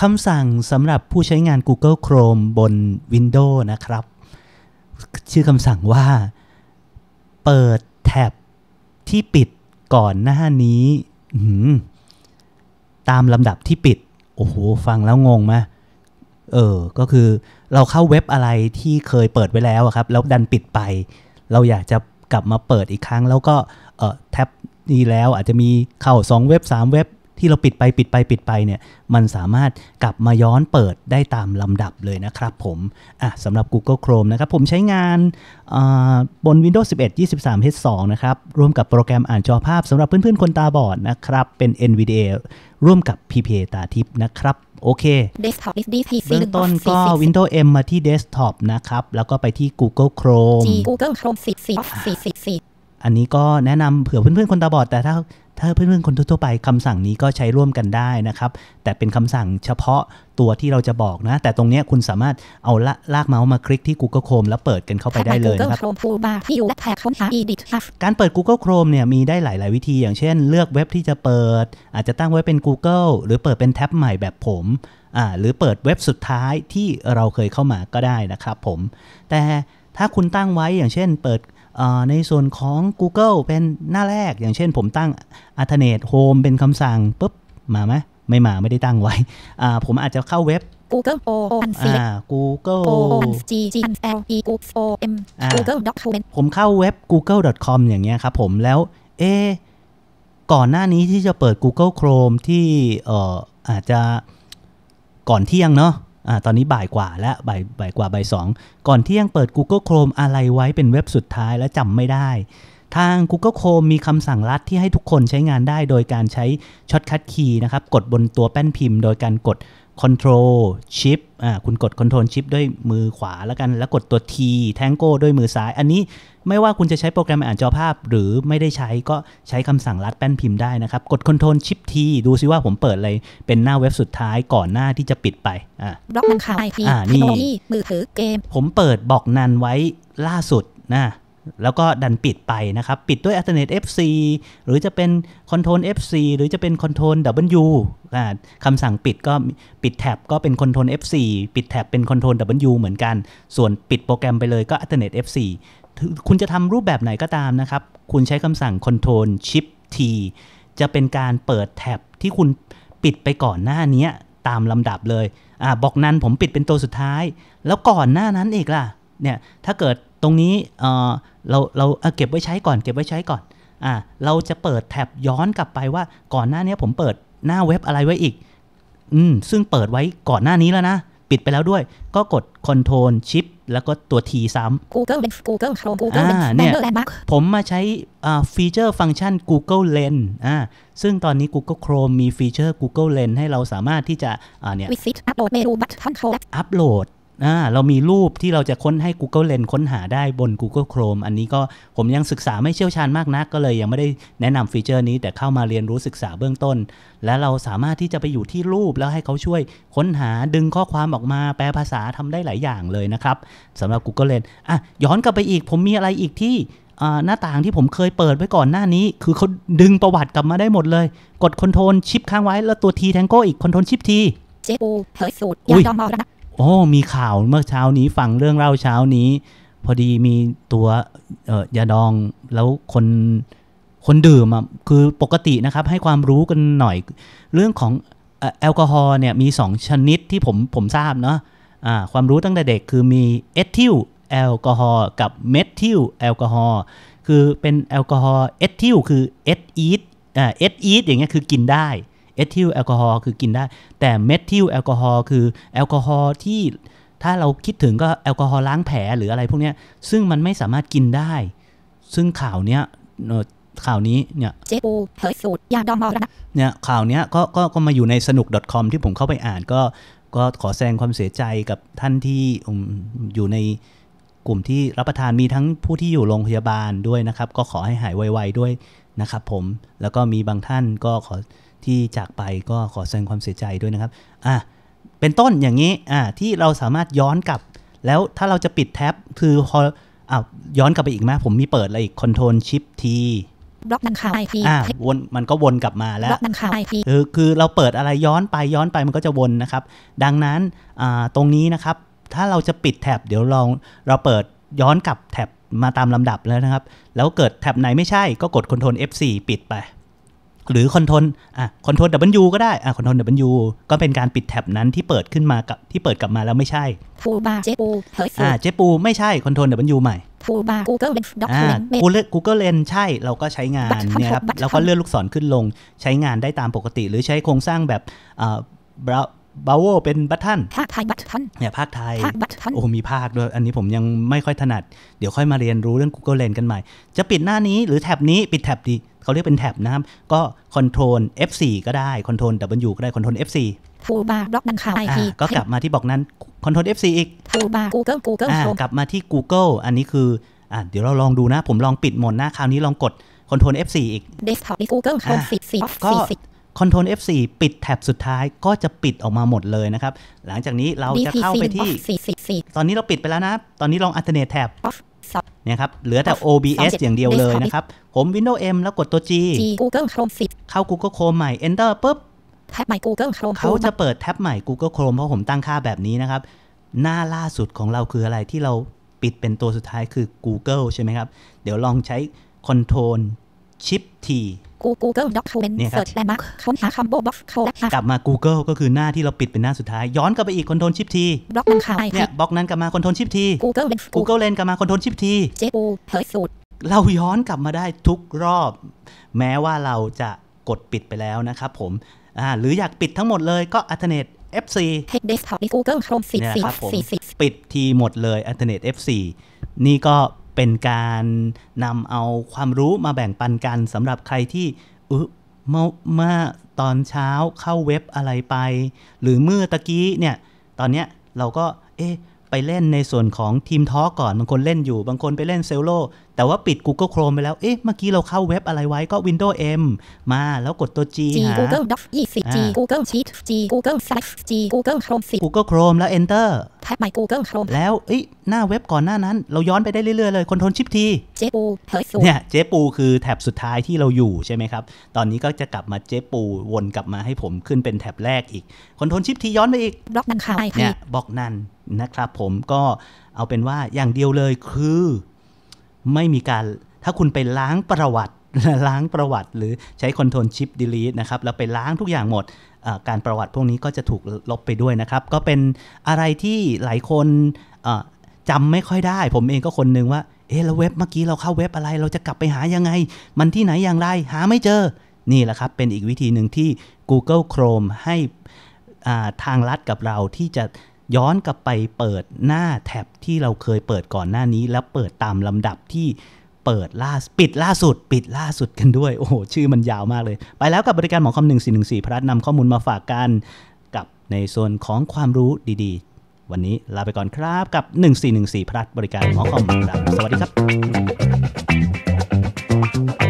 คำสั่งสำหรับผู้ใช้งาน Google Chrome บน Windows นะครับ ชื่อคำสั่งว่า เปิดแท็บที่ปิดก่อนหน้านี้ ตามลำดับที่ปิด โอ้โหฟังแล้วงงมะเออ ก็คือเราเข้าเว็บอะไรที่เคยเปิดไว้แล้วครับ แล้วดันปิดไป เราอยากจะกลับมาเปิดอีกครั้งแล้วก็แท็บนี้แล้วอาจจะมีเข้า 2 เว็บ 3 เว็บที่เราปิดไปปิดไปปิดไปเนี่ยมันสามารถกลับมาย้อนเปิดได้ตามลำดับเลยนะครับผมอ่ะสำหรับ Google Chrome นะครับ ผมใช้งานบน Windows 11 23 H2 นะครับ ร่วมกับโปรแกรมอ่านจอภาพสำหรับเพื่อนๆ คนตาบอดนะครับ เป็น NVDA ร่วมกับ PPA ตาทิพย์นะครับ โอเค Desktop s PC เบื้องต้นก็ Windows M มาที่ Desktop นะครับ แล้วก็ไปที่ Google Chrome Google Chrome 4 4 4 4 อันนี้ก็แนะนำเผื่อเพื่อนๆ คนตาบอดแต่ถ้าถ้าเพื่อนๆ คนทั่วไปคำสั่งนี้ก็ใช้ร่วมกันได้นะครับ แต่เป็นคำสั่งเฉพาะตัวที่เราจะบอกนะ แต่ตรงนี้คุณสามารถเอาลลากเมาส์มาคลิกที่ Google Chrome แล้วเปิดกันเข้าไปได้เลยครับ การเปิด Google Chrome เนี่ยมีได้หลายๆ วิธี อย่างเช่นเลือกเว็บที่จะเปิด อาจจะตั้งไว้เป็น Google หรือเปิดเป็นแท็บใหม่แบบผมอ่าหรือเปิดเว็บสุดท้ายที่เราเคยเข้ามาก็ได้นะครับ ผมแต่ถ้าคุณตั้งไว้อย่างเช่น เปิดในส่วนของ Google เป็นหน้าแรกอย่างเช่นผมตั้ง a ัธ e น n a t e home เป็นคำสั่ง ปุ๊บ มาไหมไม่มาไม่ได้ตั้งไว้ผมอาจจะเข้าเว็บ Google O n s Google G G L E Google M Google Document ผมเข้าเว็บ google.com อย่างเงี้ยครับผม แล้วเอก่อนหน้านี้ที่จะเปิด Google Chrome ที่อาจจะก่อนเที่ยงเนาะอตอนนี้บ่ายกว่าและบ่ายบ่ายกว่าบ่ายสองก่อนเที่ยงเปิด Google Chrome อะไรไว้เป็นเว็บสุดท้ายและจำไม่ได้ ทาง Google Chrome มีคำสั่งลัดที่ให้ทุกคนใช้งานได้ โดยการใช้ช็อตคัทคีย์นะครับ กดบนตัวแป้นพิมพ์โดยการกดคอนโทรลชิปอ่าคุณกดคอนโทรลชิปด้วยมือขวาแล้วกัน แล้วกดตัว T ทงโก้ด้วยมือซ้าย อันนี้ไม่ว่าคุณจะใช้โปรแกรมอ่านจอภาพ หรือไม่ได้ใช้ก็ใช้คำสั่งลัดแป้นพิมพ์ได้นะครับ กดคอนโทรลชิปทีดูซิว่าผมเปิดอะไร เป็นหน้าเว็บสุดท้ายก่อนหน้าที่จะปิดไป อ่าบล็อกนันข่าวไอพีอ่านี่มือถือเกม ผมเปิดบอกนันไว้ล่าสุดนะแล้วก็ดันปิดไปนะครับ ปิดด้วยอลเทอร์เนท fc หรือจะเป็นคอนโทรล fc หรือจะเป็น control w คำสั่งปิดก็ปิดแท็บก็เป็นคอนโทรล f4 ปิดแท็บเป็น control w เหมือนกัน ส่วนปิดโปรแกรมไปเลยก็อัลเทอร์เนท f4 คุณจะทำรูปแบบไหนก็ตามนะครับ คุณใช้คำสั่งคอนโทรล shift t จะเป็นการเปิดแท็บที่คุณปิดไปก่อนหน้านี้ตามลำดับเลยอบอกนั้นผมปิดเป็นตัวสุดท้าย แล้วก่อนหน้านั้นอีกล่ะ เนี่ย ถ้าเกิดตรงนี้เราเราเก็บไว้ใช้ก่อนเก็บไว้ใช้ก่อน อ่า เราจะเปิดแท็บย้อนกลับไปว่าก่อนหน้านี้ผมเปิดหน้าเว็บอะไรไว้อีก อืมซึ่งเปิดไว้ก่อนหน้านี้แล้วนะ ปิดไปแล้วด้วยก็กด Control Shift แล้วก็ตัว T ซ้ำ Google Lens Google Chrome Google Lens เนี่ยผมมาใช้ฟีเจอร์ฟังก์ชัน Google Lens อ่าซึ่งตอนนี้ Google Chrome มีฟีเจอร์ Google Lens ให้เราสามารถที่จะเนี่ยอัปเนูบัอัปโหลดอ่าเรามีรูปที่เราจะค้นให้ Google Lens ค้นหาได้บน Google Chrome อันนี้ก็ผมยังศึกษาไม่เชี่ยวชาญมากนักก็เลย ยังไม่ได้แนะนำฟีเจอร์นี้ แต่เข้ามาเรียนรู้ศึกษาเบื้องต้น และเราสามารถที่จะไปอยู่ที่รูปแล้วให้เขาช่วยค้นหาดึงข้อความออกมาแปลภาษาทำได้หลายอย่างเลยนะครับสำหรับ Google Lens อ่ะย้อนกลับไปอีกผมมีอะไรอีกที่หน้าต่างที่ผมเคยเปิดไว้ก่อนหน้านี้ คือเขาดึงประวัติกลับมาได้หมดเลย กดคอนโทรลชิปค้างไว้แล้วตัวทีแทงโก้อีกคอนโทรลชิปทีเจปูเฮยสูตรยาดอมรนะโอ้มีข่าวเมื่อเช้านี้ ฟังเรื่องเล่าเช้านี้ พอดีมีตัวอยาดองแล้วคนคนดื่มอ่ะคือปกตินะครับ ให้ความรู้กันหน่อย เรื่องของแอลกอฮอล์เนี่ย มี 2 ชนิดที่ผมผมทราบเนาะาความรู้ตั้งแต่เด็กคือมีเอทิลแอลกอฮอล์กับเมทิลแอลกอฮอล์คือเป็นแอลกอฮอล์เอทิลคือเอทีาเอทีทอย่างเงี้ยคือกินได้เอทิลแอลกอฮอล์คือกินได้ แต่เมทิลแอลกอฮอล์คือแอลกอฮอล์ที่ ถ้าเราคิดถึงก็แอลกอฮอล์ล้างแผลหรืออะไรพวกนี้ ซึ่งมันไม่สามารถกินได้ ซึ่งข่าวเนี้ยข่าวนี้เนี่ยเจ๊ปูเผยสูตรยาดองมอระเนี่ยข่าวเนี้ยก็ก็ก็มาอยู่ในสนุก .com ที่ผมเข้าไปอ่านก็ก็ขอแสดงความเสียใจกับท่านที่อยู่ในกลุ่มที่รับประทานมีทั้งผู้ที่อยู่โรงพยาบาลด้วยนะครับ ก็ขอให้หายไวๆด้วยนะครับ ผมแล้วก็มีบางท่านก็ขอที่จากไปก็ขอแสดงความเสียใจด้วยนะครับ อ่ะเป็นต้นอย่างนี้ อ่ะที่เราสามารถย้อนกลับ แล้วถ้าเราจะปิดแท็บ คือพออ้าว ย้อนกลับไปอีกไหมผมมีเปิดอะไรอีกคอนโทรลชิปทีบล็อกนังข่าวไอพีอ่าวนมันก็วนกลับมาแล้วบล็อกนังข่าวไอพีคือคือเราเปิดอะไรย้อนไปย้อนไปมันก็จะวนนะครับ ดังนั้น อ่า ตรงนี้นะครับ ถ้าเราจะปิดแท็บเดี๋ยวลอง เราเปิดย้อนกลับแท็บมาตามลำดับแล้วนะครับ แล้วเกิดแท็บไหนไม่ใช่ ก็กดคอนโทรล F4 ปิดไปหรือ Ctrl อ่ะ Ctrl W ก็ได้อ่ะ Ctrl W ก็เป็นการปิดแท็บนั้นที่เปิดขึ้นมากับที่เปิดกลับมาแล้วไม่ใช่ฟูบาเจปูเฮ้ยอ่าเจปู ไม่ใช่ Ctrl W ใหม่ฟูบา Google Lens d o c u m e n t Google Lens ใช่เราก็ใช้งานเนี่ยครับแล้วก็เลื่อนลูกศรขึ้นลงใช้งานได้ตามปกติ หรือใช้โครงสร้างแบบอ่าบาวเป็นบัตทันภาคไทยบัตทันเนี่ยภาคไทยบัตทันโอ้มีภาคด้วย อันนี้ผมยังไม่ค่อยถนัด เดี๋ยวค่อยมาเรียนรู้เรื่อง Google Lens กันใหม่ จะปิดหน้านี้หรือแท็บนี้ปิดแท็บดีเขาเรียกเป็นแท็บนะครับ ก็คอนโทรล F4 ก็ได้คอนโทรล W ก็ได้คอนโทรล F4 ทูบาร์ล็อกนังข่าวไอพีก็กลับมาที่บอกนั้นคอนโทรล F4 อีกทูบาร์ Google Google กลับมาที่ Google อันนี้คืออ่เดี๋ยวเราลองดูนะ ผมลองปิดหมดนะคราวนี้ลองกดคอนโทรล F4 อีก Desktop Google Chrome 40ก็คอโทรล F4 ปิดแท็บสุดท้ายก็จะปิดออกมาหมดเลยนะครับ หลังจากนี้เราจะเข้าไปที่ ตอนนี้เราปิดไปแล้วนะ ตอนนี้ลอง alternate แถบเนี่ยครับ เหลือแต่ OBS อย่างเดียวเลยนะครับ ผม Windows M แล้วกดตัว G Google Chrome 10เข้า Google Chrome ใหม่ Enter ปุ๊บแท็บใหม่ Google Chrome เขาจะเปิดแท็บใหม่ Google Chrome เพราะผมตั้งค่าแบบนี้นะครับ หน้าล่าสุดของเราคืออะไรที่เราปิดเป็นตัวสุดท้ายคือ Google ใช่ไหมครับ เดี๋ยวลองใช้ Ctrl ชิปทีกูเกิลด็อกคเมนต์เสิร์ชแลนด์มาร์คค้นหาคำโบบ็อกโคกลับมา Google ก็คือหน้าที่เราปิดเป็นหน้าสุดท้าย ย้อนกลับไปอีกคอนโทรลชิปทีบล็อกนันข่าวเนี่ยบล็อกนั้นกลับมาคอนโทรลชิปที Google เลนกูเกิลเลนกลับมาคอนโทรลชิปทีเจปูเผยสูตรเราย้อนกลับมาได้ทุกรอบ แม้ว่าเราจะกดปิดไปแล้วนะครับผมอ่าหรืออยากปิดทั้งหมดเลยก็อั a l t e ดเ a t ท f อปในกูเก Google Chrome 4 4 4ปิดทีหมดเลยเท t e r เ a t e F4 นี่ก็เป็นการนำเอาความรู้มาแบ่งปันกันสำหรับใครที่เมื่อตอนเช้าเข้าเว็บอะไรไป หรือเมื่อตะกี้เนี่ย ตอนเนี้ยเราก็เอ๊ะไปเล่นในส่วนของทีมท้อก่อน บางคนเล่นอยู่บางคนไปเล่นเซลโลแต่ว่าปิด Google Chrome ไปแล้วเอ๊ะเมื่อกี้เราเข้าเว็บอะไรไว้ก็ Windows M มาแล้วกดตัว G หะ Google Docs G Google Sheet G Google Slides G Google Chrome 10 Google Chrome แล้ว Enter แท็บ My Google Chrome แล้วเอ๊ะหน้าเว็บก่อนหน้านั้น เราย้อนไปได้เรื่อยๆเลยคนทนชิปทีเจปูเนี่ยเจปูคือแท็บสุดท้ายที่เราอยู่ใช่ไหมครับ ตอนนี้ก็จะกลับมาเจปู วนกลับมาให้ผมขึ้นเป็นแท็บแรกอีกคนทนชิปทีย้อนไปอีกบล็อกนันค่ะเนี่ยบล็อกนันนะครับผมก็เอาเป็นว่าอย่างเดียวเลยคือ ไม่มีการถ้าคุณไปล้างประวัติล้างประวัติหรือใช้คอนโทรลชิปดีลีทนะครับแล้วไปล้างทุกอย่างหมดการประวัติ พวกนี้ก็จะถูกลบไปด้วยนะครับก็เป็นอะไรที่หลายคนจำไม่ค่อยได้ ผมเองก็คนนึงว่าเออเราเว็บเมื่อกี้เราเข้าเว็บอะไร เราจะกลับไปหายังไง มันที่ไหนอย่างไรหาไม่เจอ นี่แหละครับเป็นอีกวิธีหนึ่งที่ Google Chrome ให้ทางลัดกับเราที่จะย้อนกลับไปเปิดหน้าแท็บที่เราเคยเปิดก่อนหน้านี้ แล้วเปิดตามลำดับที่เปิดล่าปิดล่าสุดปิดล่าสุด กันด้วยโอ้โหชื่อมันยาวมากเลยไปแล้วกับบริการหมอคำหนึ่งสี่หนึ่งสี่พระนำข้อมูลมาฝากกันกับในโซนของความรู้ดีๆ วันนี้ลาไปก่อนครับกับ 1414พรัตบริการหมอคอมครับสวัสดีครับ